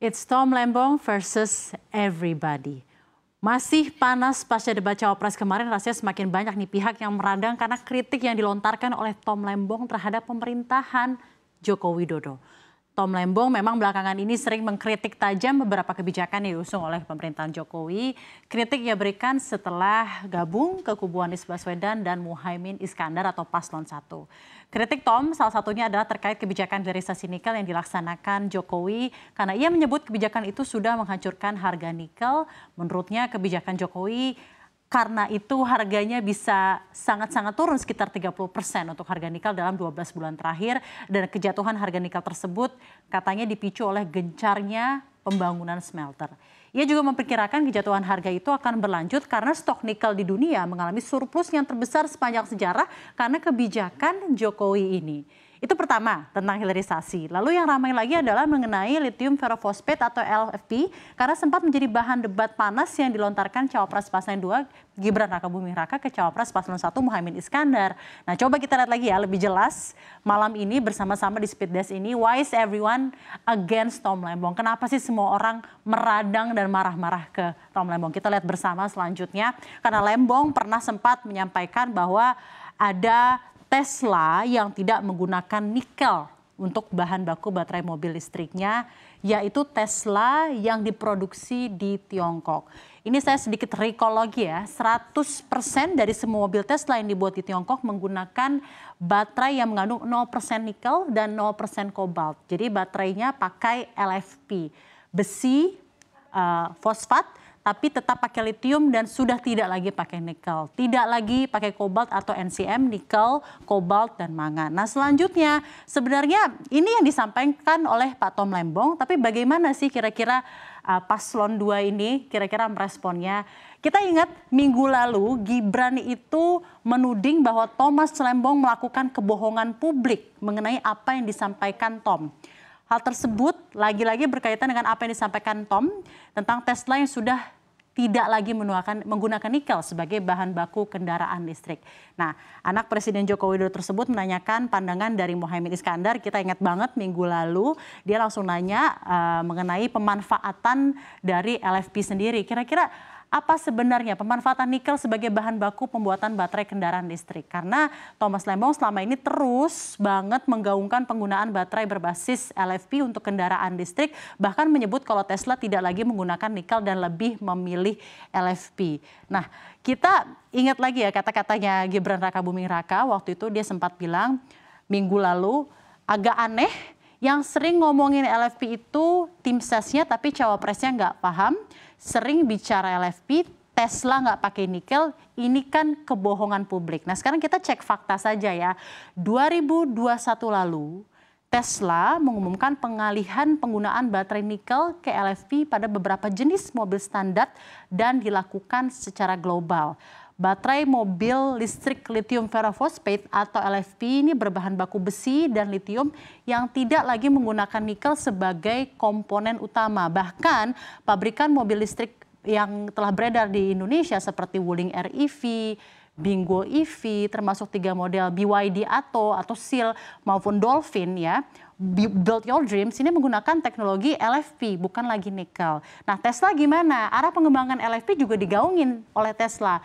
It's Tom Lembong versus everybody. Masih panas pasca debat cawapres kemarin rasanya semakin banyak nih pihak yang meradang karena kritik yang dilontarkan oleh Tom Lembong terhadap pemerintahan Joko Widodo. Tom Lembong memang belakangan ini sering mengkritik tajam beberapa kebijakan yang diusung oleh pemerintahan Jokowi. Kritik ia berikan setelah gabung ke kubu Anies Baswedan dan Muhaimin Iskandar atau Paslon 1. Kritik Tom salah satunya adalah terkait kebijakan hilirisasi nikel yang dilaksanakan Jokowi karena ia menyebut kebijakan itu sudah menghancurkan harga nikel. Menurutnya kebijakan Jokowi karena itu harganya bisa sangat-sangat turun sekitar 30 persen untuk harga nikel dalam 12 bulan terakhir. Dan kejatuhan harga nikel tersebut katanya dipicu oleh gencarnya pembangunan smelter. Ia juga memperkirakan kejatuhan harga itu akan berlanjut karena stok nikel di dunia mengalami surplus yang terbesar sepanjang sejarah karena kebijakan Jokowi ini. Itu pertama tentang hilirisasi. Lalu yang ramai lagi adalah mengenai lithium ferrofosfat atau LFP karena sempat menjadi bahan debat panas yang dilontarkan cawapres paslon 2 Gibran Raka Bumi Raka ke cawapres paslon 1 Muhammad Iskandar. Nah, coba kita lihat lagi ya lebih jelas malam ini bersama-sama di speed desk ini why is everyone against Tom Lembong? Kenapa sih semua orang meradang dan marah-marah ke Tom Lembong? Kita lihat bersama selanjutnya karena Lembong pernah sempat menyampaikan bahwa ada Tesla yang tidak menggunakan nikel untuk bahan baku baterai mobil listriknya, yaitu Tesla yang diproduksi di Tiongkok. Ini saya sedikit recall lagi ya, 100% dari semua mobil Tesla yang dibuat di Tiongkok menggunakan baterai yang mengandung 0% nikel dan 0% kobalt. Jadi baterainya pakai LFP, besi, uh, fosfat, tapi tetap pakai litium dan sudah tidak lagi pakai nikel. Tidak lagi pakai kobalt atau NCM, nikel, kobalt, dan mangan. Nah selanjutnya sebenarnya ini yang disampaikan oleh Pak Tom Lembong, tapi bagaimana sih kira-kira uh, paslon 2 ini kira-kira meresponnya? Kita ingat minggu lalu Gibran itu menuding bahwa Thomas Lembong melakukan kebohongan publik mengenai apa yang disampaikan Tom. Hal tersebut lagi-lagi berkaitan dengan apa yang disampaikan Tom tentang Tesla yang sudah tidak lagi menggunakan, menggunakan nikel sebagai bahan baku kendaraan listrik. Nah, anak Presiden Joko Widodo tersebut menanyakan pandangan dari Mohaimin Iskandar. Kita ingat banget minggu lalu dia langsung nanya uh, mengenai pemanfaatan dari LFP sendiri. Kira-kira apa sebenarnya pemanfaatan nikel sebagai bahan baku pembuatan baterai kendaraan listrik? Karena Thomas Lembong selama ini terus banget menggaungkan penggunaan baterai berbasis LFP untuk kendaraan listrik, bahkan menyebut kalau Tesla tidak lagi menggunakan nikel dan lebih memilih LFP. Nah, kita ingat lagi ya kata-katanya Gibran Raka Buming Raka waktu itu dia sempat bilang minggu lalu agak aneh yang sering ngomongin LFP itu tim sesnya tapi cawapresnya nggak paham. Sering bicara LFP, Tesla nggak pakai nikel, ini kan kebohongan publik. Nah sekarang kita cek fakta saja ya. 2021 lalu Tesla mengumumkan pengalihan penggunaan baterai nikel ke LFP pada beberapa jenis mobil standar dan dilakukan secara global. Baterai mobil listrik lithium ferrofosfate atau LFP ini berbahan baku besi dan litium yang tidak lagi menggunakan nikel sebagai komponen utama. Bahkan pabrikan mobil listrik yang telah beredar di Indonesia seperti Wuling REV, Bingo EV, termasuk tiga model BYD Atto atau SEAL maupun Dolphin ya, Build Your Dreams ini menggunakan teknologi LFP, bukan lagi nikel. Nah Tesla gimana? Arah pengembangan LFP juga digaungin oleh Tesla.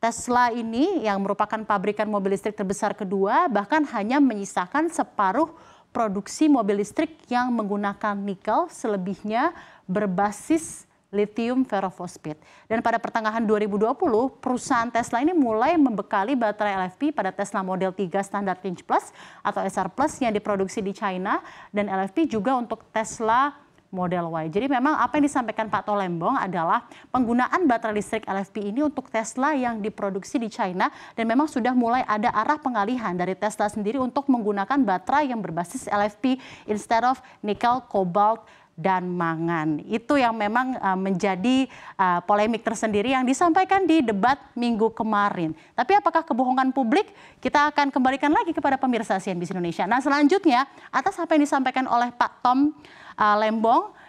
Tesla ini yang merupakan pabrikan mobil listrik terbesar kedua bahkan hanya menyisakan separuh produksi mobil listrik yang menggunakan nikel selebihnya berbasis lithium ferrophosphate Dan pada pertengahan 2020, perusahaan Tesla ini mulai membekali baterai LFP pada Tesla Model 3 standar Range Plus atau SR Plus yang diproduksi di China dan LFP juga untuk Tesla model Y. Jadi memang apa yang disampaikan Pak Tolembong adalah penggunaan baterai listrik LFP ini untuk Tesla yang diproduksi di China dan memang sudah mulai ada arah pengalihan dari Tesla sendiri untuk menggunakan baterai yang berbasis LFP instead of nikel cobalt, dan mangan. Itu yang memang uh, menjadi uh, polemik tersendiri yang disampaikan di debat minggu kemarin. Tapi apakah kebohongan publik? Kita akan kembalikan lagi kepada pemirsa CNBC Indonesia. Nah, selanjutnya atas apa yang disampaikan oleh Pak Tom uh, Lembong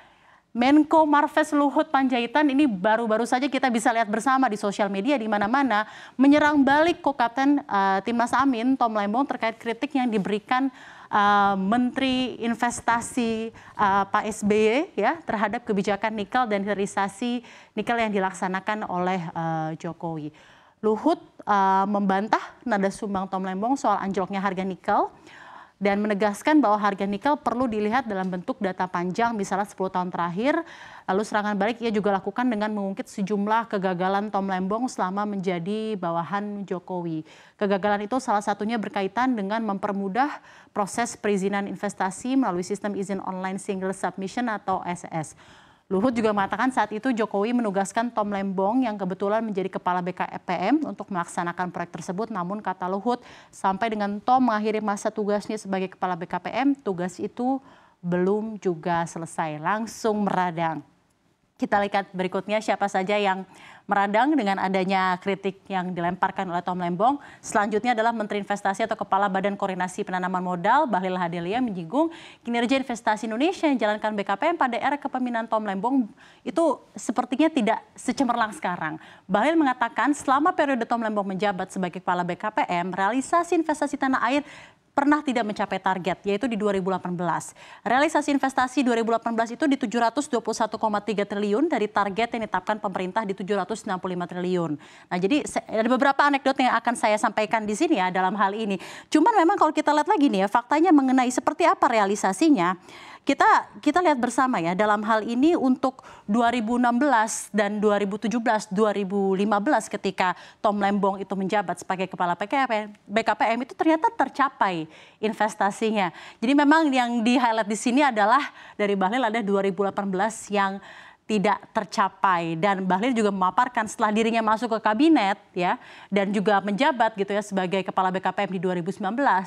Menko Marves Luhut Panjaitan ini baru-baru saja kita bisa lihat bersama di sosial media di mana-mana menyerang balik kok kapten uh, eh, timnas Amin Tom Lembong terkait kritik yang diberikan uh, Menteri Investasi uh, Pak SBY ya terhadap kebijakan nikel dan hilirisasi nikel yang dilaksanakan oleh uh, Jokowi. Luhut uh, membantah nada sumbang Tom Lembong soal anjloknya harga nikel dan menegaskan bahwa harga nikel perlu dilihat dalam bentuk data panjang misalnya 10 tahun terakhir. Lalu serangan balik ia juga lakukan dengan mengungkit sejumlah kegagalan Tom Lembong selama menjadi bawahan Jokowi. Kegagalan itu salah satunya berkaitan dengan mempermudah proses perizinan investasi melalui sistem izin online single submission atau SS. Luhut juga mengatakan saat itu Jokowi menugaskan Tom Lembong yang kebetulan menjadi kepala BKPM untuk melaksanakan proyek tersebut. Namun kata Luhut, sampai dengan Tom mengakhiri masa tugasnya sebagai kepala BKPM, tugas itu belum juga selesai, langsung meradang. Kita lihat berikutnya siapa saja yang meradang dengan adanya kritik yang dilemparkan oleh Tom Lembong. Selanjutnya adalah Menteri Investasi atau Kepala Badan Koordinasi Penanaman Modal Bahlil Hadelia menyinggung kinerja investasi Indonesia yang dijalankan BKPM pada era kepemimpinan Tom Lembong itu sepertinya tidak secemerlang sekarang. Bahlil mengatakan selama periode Tom Lembong menjabat sebagai Kepala BKPM, realisasi investasi tanah air pernah tidak mencapai target, yaitu di 2018. Realisasi investasi 2018 itu di 721,3 triliun dari target yang ditetapkan pemerintah di 765 triliun. Nah, jadi ada beberapa anekdot yang akan saya sampaikan di sini ya dalam hal ini. Cuman memang kalau kita lihat lagi nih ya, faktanya mengenai seperti apa realisasinya, kita kita lihat bersama ya dalam hal ini untuk 2016 dan 2017, 2015 ketika Tom Lembong itu menjabat sebagai kepala PKPM, BKPM itu ternyata tercapai investasinya. Jadi memang yang di highlight di sini adalah dari Bahlil ada 2018 yang tidak tercapai dan Bahlil juga memaparkan setelah dirinya masuk ke kabinet ya dan juga menjabat gitu ya sebagai kepala BKPM di 2019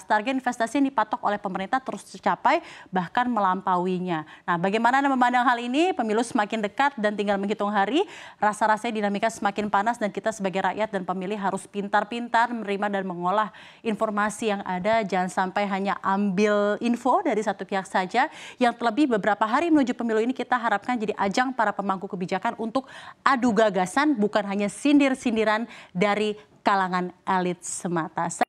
target investasi yang dipatok oleh pemerintah terus tercapai bahkan melampauinya. Nah, bagaimana Anda memandang hal ini? Pemilu semakin dekat dan tinggal menghitung hari, rasa-rasanya dinamika semakin panas dan kita sebagai rakyat dan pemilih harus pintar-pintar menerima dan mengolah informasi yang ada jangan sampai hanya ambil info dari satu pihak saja yang terlebih beberapa hari menuju pemilu ini kita harapkan jadi ajang para pemangku kebijakan untuk adu gagasan bukan hanya sindir-sindiran dari kalangan elit semata.